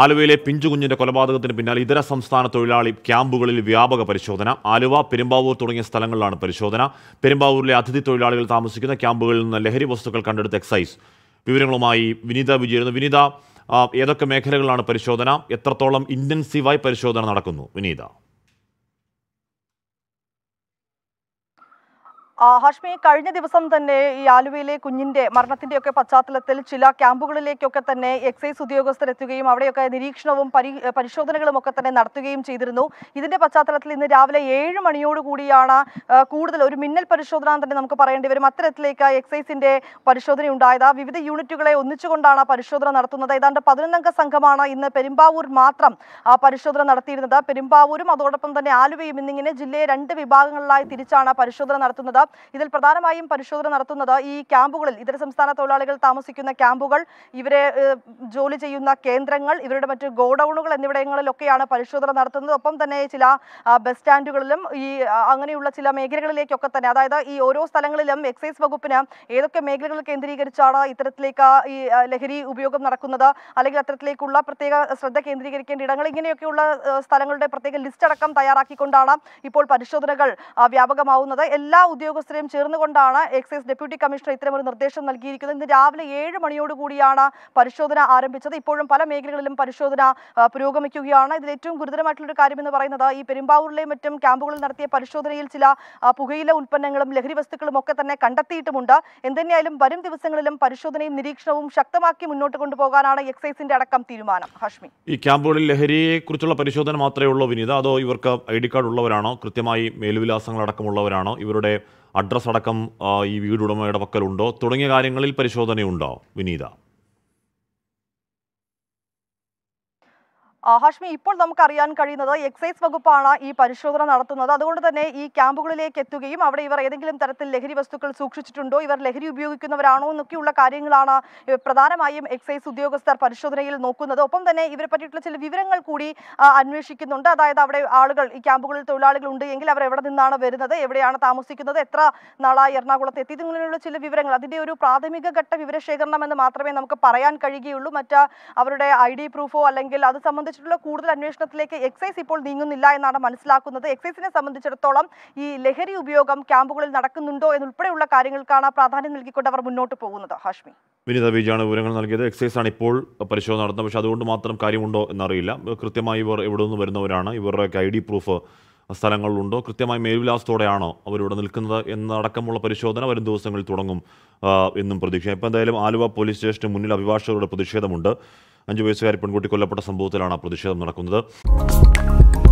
ആലുവയിലെ പിഞ്ചുകുഞ്ഞിന്റെ കൊലപാതകത്തിന് പിന്നാലെ ഇതര സംസ്ഥാന തൊഴിലാളി ക്യാമ്പുകളിൽ വ്യാപക പരിശോധന ആലുവ പെരുമ്പാവൂർ തുടങ്ങിയ സ്ഥലങ്ങളിലാണ് പരിശോധന പെരുമ്പാവൂരിലെ അതിഥി തൊഴിലാളികൾ താമസിക്കുന്ന ക്യാമ്പുകളിൽ നിന്ന് ലഹരി വസ്തുക്കൾ കണ്ടെടുത്ത എക്സൈസ് വിവരങ്ങളുമായി വിനീത വിജയിരുന്നു വിനീത ഏതൊക്കെ മേഖലകളിലാണ് പരിശോധന എത്രത്തോളം ഇന്റൻസീവായി പരിശോധന നടക്കുന്നു വിനീത ഹാഷ്മി കഴിഞ്ഞ ദിവസം തന്നെ ഈ ആലുവയിലെ കുഞ്ഞിന്റെ മരണത്തിന്റെയൊക്കെ പശ്ചാത്തലത്തിൽ ചില ക്യാമ്പുകളിലേക്കൊക്കെ തന്നെ എക്സൈസ് എത്തുകയും അവിടെയൊക്കെ നിരീക്ഷണവും പരിശോധനകളും ഒക്കെ തന്നെ നടത്തുകയും ചെയ്തിരുന്നു ഇതിന്റെ പശ്ചാത്തലത്തിൽ ഇന്ന് രാവിലെ ഏഴ് മണിയോട് കൂടിയാണ് കൂടുതൽ ഒരു മിന്നൽ പരിശോധന തന്നെ നമുക്ക് പറയേണ്ടി വരും അത്തരത്തിലേക്ക് എക്സൈസിന്റെ പരിശോധന ഉണ്ടായത് വിവിധ യൂണിറ്റുകളെ ഒന്നിച്ചുകൊണ്ടാണ് പരിശോധന നടത്തുന്നത് ഏതാണ്ട് പതിനൊന്നംഗ സംഘമാണ് ഇന്ന് പെരുമ്പാവൂർ മാത്രം പരിശോധന നടത്തിയിരുന്നത് പെരുമ്പാവൂരും അതോടൊപ്പം തന്നെ ആലുവയും എന്നിങ്ങനെ ജില്ലയെ രണ്ട് വിഭാഗങ്ങളിലായി തിരിച്ചാണ് പരിശോധന നടത്തുന്നത് ഇതിൽ പ്രധാനമായും പരിശോധന നടത്തുന്നത് ഈ ക്യാമ്പുകളിൽ ഇതര സംസ്ഥാന തൊഴിലാളികൾ താമസിക്കുന്ന ക്യാമ്പുകൾ ഇവരെ ജോലി ചെയ്യുന്ന കേന്ദ്രങ്ങൾ ഇവരുടെ മറ്റ് ഗോഡൌണുകൾ എന്നിവിടങ്ങളിലൊക്കെയാണ് പരിശോധന നടത്തുന്നത് ഒപ്പം തന്നെ ചില ബസ് സ്റ്റാൻഡുകളിലും ഈ അങ്ങനെയുള്ള ചില മേഖലകളിലേക്കൊക്കെ തന്നെ അതായത് ഈ ഓരോ സ്ഥലങ്ങളിലും എക്സൈസ് വകുപ്പിന് ഏതൊക്കെ മേഖലകൾ കേന്ദ്രീകരിച്ചാണ് ഇത്തരത്തിലേക്ക് ഈ ലഹരി ഉപയോഗം നടക്കുന്നത് അല്ലെങ്കിൽ അത്തരത്തിലേക്കുള്ള പ്രത്യേക ശ്രദ്ധ കേന്ദ്രീകരിക്കേണ്ട ഇടങ്ങൾ ഇങ്ങനെയൊക്കെയുള്ള സ്ഥലങ്ങളുടെ പ്രത്യേക ലിസ്റ്റ് അടക്കം തയ്യാറാക്കിക്കൊണ്ടാണ് ഇപ്പോൾ പരിശോധനകൾ വ്യാപകമാവുന്നത് എല്ലാ ഉദ്യോഗ ഉദ്യോഗസ്ഥരെയും ചേർന്നുകൊണ്ടാണ് എക്സൈസ് ഡെപ്യൂട്ടി കമ്മീഷണർ ഇത്തരമൊരു നിർദ്ദേശം നൽകിയിരിക്കുന്നത് ഇന്ന് രാവിലെ ഏഴ് മണിയോടുകൂടിയാണ് പരിശോധന ആരംഭിച്ചത് ഇപ്പോഴും പല മേഖലകളിലും പരിശോധന പുരോഗമിക്കുകയാണ് ഇതിൽ ഏറ്റവും ഗുരുതരമായിട്ടുള്ളൊരു കാര്യം എന്ന് പറയുന്നത് ഈ പെരുമ്പാവൂരിലെയും മറ്റും ക്യാമ്പുകളിൽ നടത്തിയ പരിശോധനയിൽ ചില പുകയില ഉൽപ്പന്നങ്ങളും ലഹരി വസ്തുക്കളും ഒക്കെ തന്നെ കണ്ടെത്തിയിട്ടുമുണ്ട് എന്തുതന്നെയായാലും വരും ദിവസങ്ങളിലും പരിശോധനയും നിരീക്ഷണവും ശക്തമാക്കി മുന്നോട്ട് കൊണ്ടുപോകാനാണ് എക്സൈസിന്റെ അടക്കം തീരുമാനം ഹാഷ്മി ഈ ക്യാമ്പുകളിൽ ലഹരിയെ കുറിച്ചുള്ള പരിശോധന മാത്രമേ ഉള്ളൂ വിനീത അതോ ഇവർക്ക് ഐ ഡി കാർഡ് ഉള്ളവരാണോ കൃത്യമായി മേൽവിലാസങ്ങളടക്കമുള്ളവരാണോ ഇവരുടെ അഡ്രസ്സ് അടക്കം ഈ വീടുടമയുടെ പക്കലുണ്ടോ തുടങ്ങിയ കാര്യങ്ങളിൽ പരിശോധനയുണ്ടോ വിനീത ഹാഷ്മി ഇപ്പോൾ നമുക്ക് അറിയാൻ കഴിയുന്നത് എക്സൈസ് വകുപ്പാണ് ഈ പരിശോധന നടത്തുന്നത് അതുകൊണ്ട് തന്നെ ഈ ക്യാമ്പുകളിലേക്ക് എത്തുകയും അവിടെ ഇവർ ഏതെങ്കിലും തരത്തിൽ ലഹരി വസ്തുക്കൾ സൂക്ഷിച്ചിട്ടുണ്ടോ ഇവർ ലഹരി ഉപയോഗിക്കുന്നവരാണോ എന്നൊക്കെയുള്ള കാര്യങ്ങളാണ് പ്രധാനമായും എക്സൈസ് ഉദ്യോഗസ്ഥർ പരിശോധനയിൽ നോക്കുന്നത് ഒപ്പം തന്നെ ഇവരെ പറ്റിയിട്ടുള്ള ചില വിവരങ്ങൾ കൂടി അന്വേഷിക്കുന്നുണ്ട് അതായത് അവിടെ ആളുകൾ ഈ ക്യാമ്പുകളിൽ തൊഴിലാളികൾ ഉണ്ട് എങ്കിൽ അവർ എവിടെ നിന്നാണ് വരുന്നത് എവിടെയാണ് താമസിക്കുന്നത് എത്ര നാളായി എറണാകുളത്ത് എത്തി ഇതിങ്ങനെയുള്ള ചില വിവരങ്ങൾ അതിൻ്റെ ഒരു പ്രാഥമിക ഘട്ട വിവരശേഖരണം എന്ന് മാത്രമേ നമുക്ക് പറയാൻ കഴിയുകയുള്ളൂ മറ്റ് അവരുടെ ഐ ഡി പ്രൂഫോ അല്ലെങ്കിൽ അത് സംബന്ധിച്ച് സംബന്ധിച്ചിട്ടുള്ള കൂടുതൽ അന്വേഷണത്തിലേക്ക് എക്സൈസ് ഇപ്പോൾ നീങ്ങുന്നില്ല എന്നാണ് മനസ്സിലാക്കുന്നത് എക്സൈസിനെ സംബന്ധിച്ചിടത്തോളം ഈ ലഹരി ഉപയോഗം ക്യാമ്പുകളിൽ നടക്കുന്നുണ്ടോ എന്നുൾപ്പെടെയുള്ള കാര്യങ്ങൾക്കാണ് പ്രാധാന്യം നൽകിക്കൊണ്ട് അവർ മുന്നോട്ട് പോകുന്നത് ഹാഷ്മി വിനിത വിജയാണ് വിവരങ്ങൾ നൽകിയത് എക്സൈസ് ആണ് ഇപ്പോൾ പരിശോധന നടത്തുന്നത് പക്ഷേ അതുകൊണ്ട് മാത്രം കാര്യമുണ്ടോ എന്നറിയില്ല കൃത്യമായി ഇവർ എവിടെ നിന്ന് വരുന്നവരാണ് ഇവരുടെ ഐ ഡി പ്രൂഫ് സ്ഥലങ്ങളിലുണ്ടോ കൃത്യമായി മേൽവിലാസത്തോടെയാണോ അവരിവിടെ നിൽക്കുന്നത് എന്നടക്കമുള്ള പരിശോധന വരും ദിവസങ്ങളിൽ തുടങ്ങും എന്നും പ്രതീക്ഷ ഇപ്പോൾ എന്തായാലും ആലുവ പോലീസ് സ്റ്റേഷന് മുന്നിൽ അഭിഭാഷകരുടെ പ്രതിഷേധമുണ്ട് അഞ്ചു വയസ്സുകാരി പെൺകുട്ടി കൊല്ലപ്പെട്ട സംഭവത്തിലാണ് പ്രതിഷേധം നടക്കുന്നത്